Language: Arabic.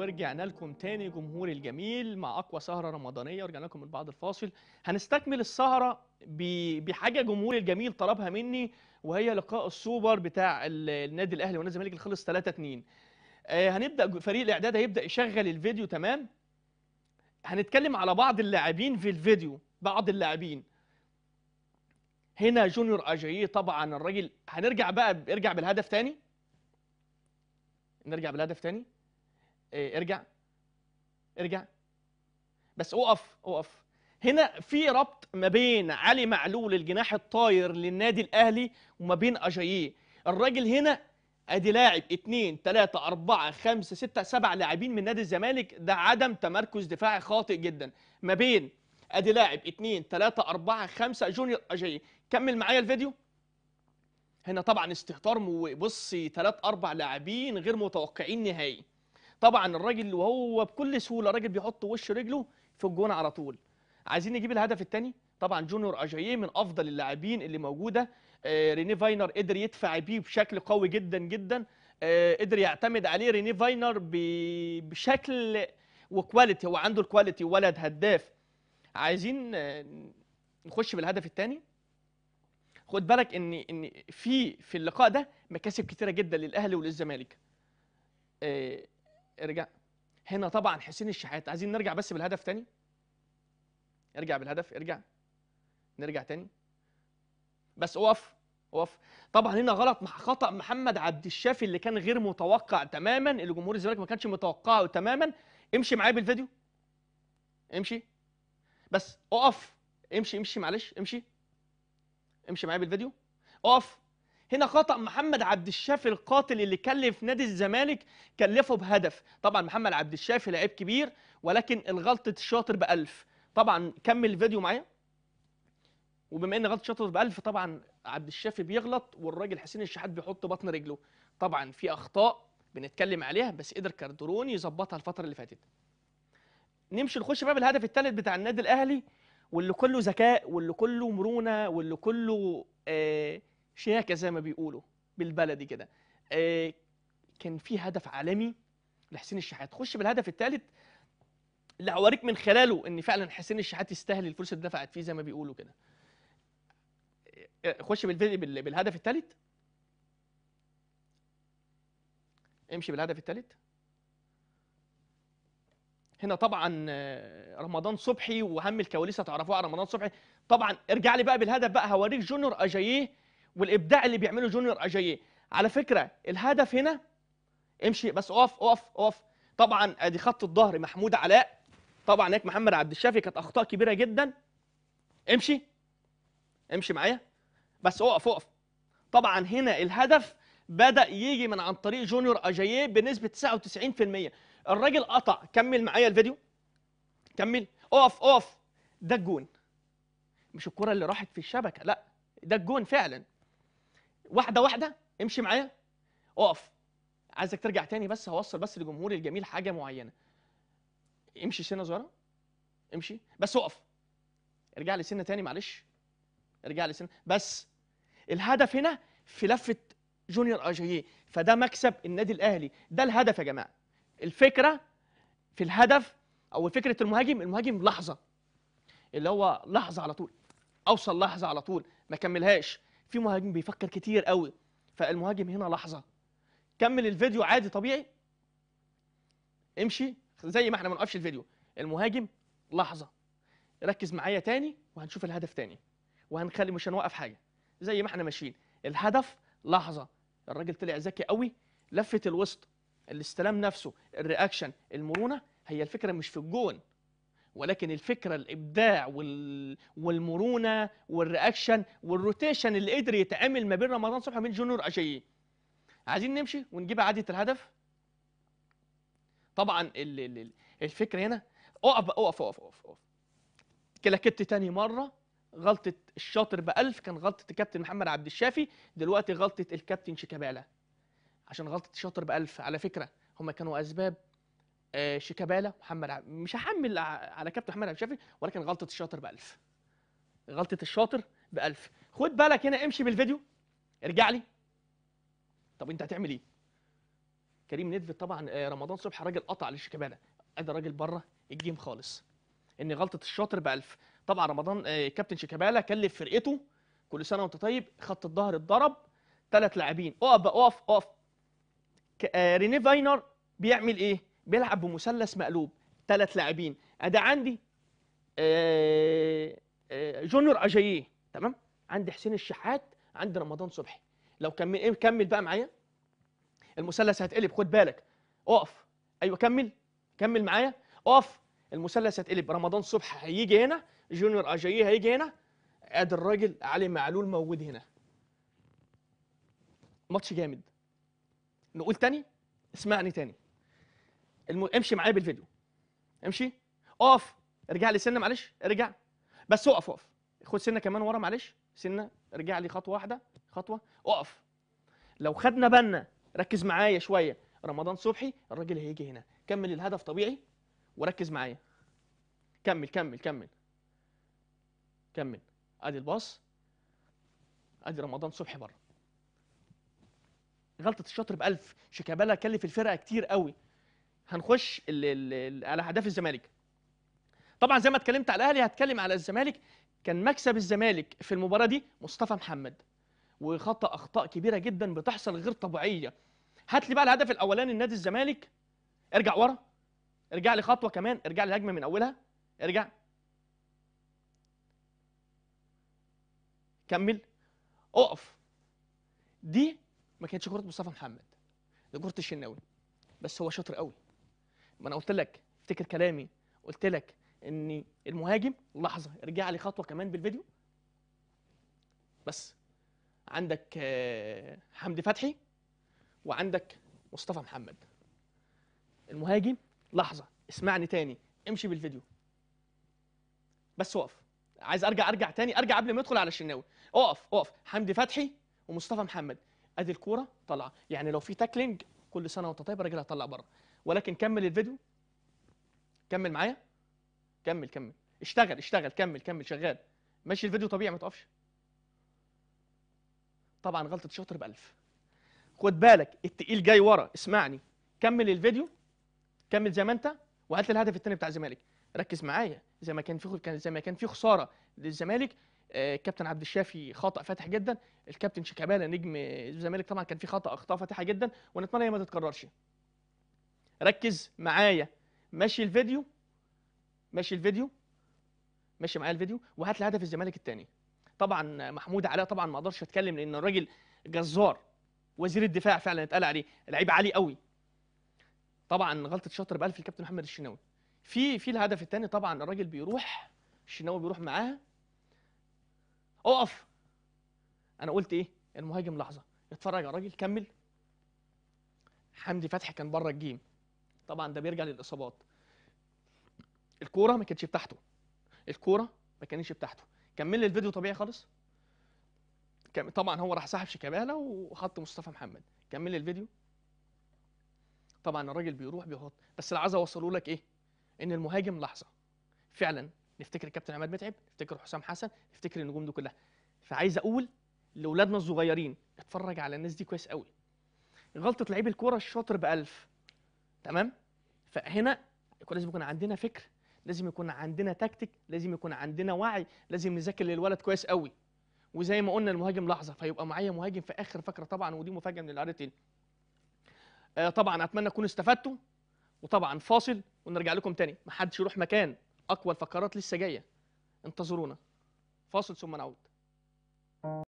ورجعنا لكم تاني جمهور الجميل مع اقوى سهره رمضانيه ورجعنا لكم من بعد الفاصل هنستكمل السهره بحاجه جمهور الجميل طلبها مني وهي لقاء السوبر بتاع النادي الاهلي والنادي الزمالك اللي خلص 3 2 آه، هنبدا فريق الاعداد هيبدا يشغل الفيديو تمام هنتكلم على بعض اللاعبين في الفيديو بعض اللاعبين هنا جونيور اجاييه طبعا الراجل هنرجع بقى ارجع بالهدف تاني نرجع بالهدف تاني إيه ارجع ارجع بس اقف اقف هنا في ربط ما بين علي معلول الجناح الطاير للنادي الاهلي وما بين اجاييه الراجل هنا ادي لاعب 2 3 4 5 6 7 لاعبين من نادي الزمالك ده عدم تمركز دفاعي خاطئ جدا ما بين ادي لاعب 2 3 4 5 جونيور اجاييه كمل معايا الفيديو هنا طبعا استهتار وبصي ثلاث اربع لاعبين غير متوقعين نهائي طبعا الراجل وهو بكل سهوله راجل بيحط وش رجله في الجون على طول عايزين نجيب الهدف الثاني طبعا جونيور اجاييه من افضل اللاعبين اللي موجوده آه ريني فاينر قدر يدفع بيه بشكل قوي جدا جدا آه قدر يعتمد عليه ريني فاينر بشكل وكواليتي هو عنده الكواليتي ولد هداف عايزين آه، نخش بالهدف الثاني خد بالك ان ان في في اللقاء ده مكاسب كتيره جدا للاهلي وللزمالك آه، ارجع هنا طبعا حسين الشحات عايزين نرجع بس بالهدف تاني ارجع بالهدف ارجع نرجع تاني بس اقف اقف طبعا هنا غلط خطا محمد عبد الشافي اللي كان غير متوقع تماما اللي جمهور الزمالك ما كانش متوقعه تماما امشي معايا بالفيديو امشي بس اقف امشي امشي معلش امشي امشي معايا بالفيديو اقف هنا خطأ محمد عبد الشافي القاتل اللي كلف نادي الزمالك كلفه بهدف طبعا محمد عبد الشافي لعيب كبير ولكن الغلطة الشاطر بألف طبعا كمل الفيديو معايا وبما ان غلطة شاطر بألف طبعا عبد الشافي بيغلط والراجل حسين الشحات بيحط بطن رجله طبعا في أخطاء بنتكلم عليها بس قدر كاردرون يظبطها الفترة اللي فاتت نمشي نخش بقى بالهدف الثالث بتاع النادي الأهلي واللي كله ذكاء واللي كله مرونة واللي كله آه شياكه زي ما بيقولوا بالبلدي كده آه، كان في هدف عالمي لحسين الشحات خش بالهدف الثالث اللي هوريك من خلاله ان فعلا حسين الشحات يستاهل الفلوس اللي دفعت فيه زي ما بيقولوا كده آه، خش بالفيديو بالهدف الثالث امشي بالهدف الثالث هنا طبعا آه، رمضان صبحي وهم الكواليس هتعرفوها على رمضان صبحي طبعا ارجع لي بقى بالهدف بقى هوريك جونيور اجاييه والابداع اللي بيعمله جونيور اجاييه على فكره الهدف هنا امشي بس اقف اقف اقف طبعا ادي خط الظهر محمود علاء طبعا هناك محمد عبد الشافي كانت اخطاء كبيره جدا امشي امشي معايا بس اقف اقف طبعا هنا الهدف بدا يجي من عن طريق جونيور اجاييه بنسبه 99% الراجل قطع كمل معايا الفيديو كمل اقف اقف ده الجون مش الكره اللي راحت في الشبكه لا ده الجون فعلا واحده واحده امشي معايا اقف عايزك ترجع تاني بس هوصل بس لجمهوري الجميل حاجه معينه امشي سنه صغيره امشي بس اقف ارجع لي سنه تاني معلش ارجع لي سنه بس الهدف هنا في لفه جونيور اجاييه فده مكسب النادي الاهلي ده الهدف يا جماعه الفكره في الهدف او فكره المهاجم المهاجم لحظه اللي هو لحظه على طول اوصل لحظه على طول ما كملهاش في مهاجم بيفكر كتير قوي فالمهاجم هنا لحظه كمل الفيديو عادي طبيعي امشي زي ما احنا ما نوقفش الفيديو المهاجم لحظه ركز معايا تاني وهنشوف الهدف تاني وهنخلي مش هنوقف حاجه زي ما احنا ماشيين الهدف لحظه الراجل طلع ذكي قوي لفه الوسط الاستلام نفسه الرياكشن المرونه هي الفكره مش في الجون ولكن الفكره الابداع والمرونه والرياكشن والروتيشن اللي قدر يتعامل ما بين رمضان صبحي وبين جونيور اشيي عايزين نمشي ونجيب عادة الهدف طبعا الفكره هنا اقف اقف اقف اقف, أقف. كلاكت تاني مره غلطه الشاطر بألف كان غلطه الكابتن محمد عبد الشافي دلوقتي غلطه الكابتن شيكابالا عشان غلطه الشاطر بألف على فكره هما كانوا اسباب آه، شيكابالا محمد ع... مش هحمل على كابتن محمد عبد الشافي ولكن غلطه الشاطر ب 1000 غلطه الشاطر ب 1000 خد بالك هنا امشي بالفيديو ارجع لي طب انت هتعمل ايه كريم ندفد طبعا آه، رمضان صبحي راجل قطع لشيكابالا ادى راجل بره الجيم خالص ان غلطه الشاطر ب 1000 طبعا رمضان آه، كابتن شيكابالا كلف فرقته كل سنه وانت طيب خط الظهر اتضرب ثلاث لاعبين اقف بقى اقف اقف ريني فاينر بيعمل ايه بيلعب بمثلث مقلوب ثلاث لاعبين ادا عندي آه، آه، جونيور اجاييه تمام عندي حسين الشحات عندي رمضان صبحي لو كمل ايه كمل بقى معايا المثلث هيتقلب خد بالك اقف ايوه كمل كمل معايا اقف المثلث هيتقلب رمضان صبحي هيجي هنا جونيور اجاييه هيجي هنا ادي الراجل علي معلول موجود هنا ماتش جامد نقول تاني اسمعني تاني الم... امشي معايا بالفيديو امشي اقف ارجع لي سنه معلش ارجع بس اقف اقف خد سنه كمان ورا معلش سنه ارجع لي خطوه واحده خطوه اقف لو خدنا بالنا ركز معايا شويه رمضان صبحي الراجل هيجي هنا كمل الهدف طبيعي وركز معايا كمل كمل كمل كمل ادي الباص ادي رمضان صبحي بره غلطه الشاطر ب 1000 شيكابالا كلف الفرقه كتير قوي هنخش الـ الـ على اهداف الزمالك طبعا زي ما اتكلمت على الاهلي هتكلم على الزمالك كان مكسب الزمالك في المباراه دي مصطفى محمد وخطا اخطاء كبيره جدا بتحصل غير طبيعيه هات لي بقى الهدف الاولاني لنادي الزمالك ارجع ورا ارجع لي خطوه كمان ارجع لي هجمه من اولها ارجع كمل اقف دي ما كانتش كره مصطفى محمد دي كره الشناوي بس هو شاطر قوي ما انا قلت لك افتكر كلامي قلت لك ان المهاجم لحظه ارجع لي خطوه كمان بالفيديو بس عندك آه، حمدي فتحي وعندك مصطفى محمد المهاجم لحظه اسمعني تاني امشي بالفيديو بس وقف عايز ارجع ارجع تاني ارجع قبل ما ادخل على الشناوي اقف اقف حمدي فتحي ومصطفى محمد ادي الكوره طالعه يعني لو في تاكلينج كل سنه وانت طيب الراجل هيطلع بره ولكن كمل الفيديو كمل معايا كمل كمل اشتغل اشتغل كمل كمل شغال ماشي الفيديو طبيعي ما تقفش طبعا غلطه شاطر بألف خد بالك التقيل جاي ورا اسمعني كمل الفيديو كمل زي ما انت وهات لي الهدف الثاني بتاع الزمالك ركز معايا زي ما كان في كان زي ما كان في خساره للزمالك الكابتن آه، عبد الشافي خطا فاتح جدا الكابتن شيكابالا نجم الزمالك طبعا كان في خطا اخطاء فاتحه جدا ونتمنى هي ما تتكررش ركز معايا ماشي الفيديو ماشي الفيديو ماشي معايا الفيديو وهات لي هدف الزمالك الثاني طبعا محمود علاء طبعا ما اقدرش اتكلم لان الراجل جزار وزير الدفاع فعلا اتقال عليه لعيب عالي قوي طبعا غلطه شاطر بألف الكابتن محمد الشناوي في في الهدف الثاني طبعا الراجل بيروح الشناوي بيروح معاها اقف انا قلت ايه المهاجم لحظه اتفرج يا راجل كمل حمدي فتحي كان بره الجيم طبعا ده بيرجع للاصابات الكوره ما كانتش بتاعته الكوره ما كانتش بتاعته كمل لي الفيديو طبيعي خالص طبعا هو راح سحب شيكابالا وحط مصطفى محمد كمل لي الفيديو طبعا الراجل بيروح بيحط بس اللي عايز اوصله لك ايه ان المهاجم لحظه فعلا نفتكر كابتن عماد متعب نفتكر حسام حسن نفتكر النجوم دي كلها فعايز اقول لاولادنا الصغيرين اتفرج على الناس دي كويس قوي غلطه لعيب الكوره الشاطر ب 1000 تمام فهنا لازم يكون عندنا فكر لازم يكون عندنا تكتيك لازم يكون عندنا وعي لازم نذاكر للولد كويس قوي وزي ما قلنا المهاجم لحظه فيبقى معايا مهاجم في اخر فقره طبعا ودي مفاجاه من العيار التاني آه طبعا اتمنى تكونوا استفدتوا وطبعا فاصل ونرجع لكم تاني ما حدش يروح مكان اقوى الفقرات لسه جايه انتظرونا فاصل ثم نعود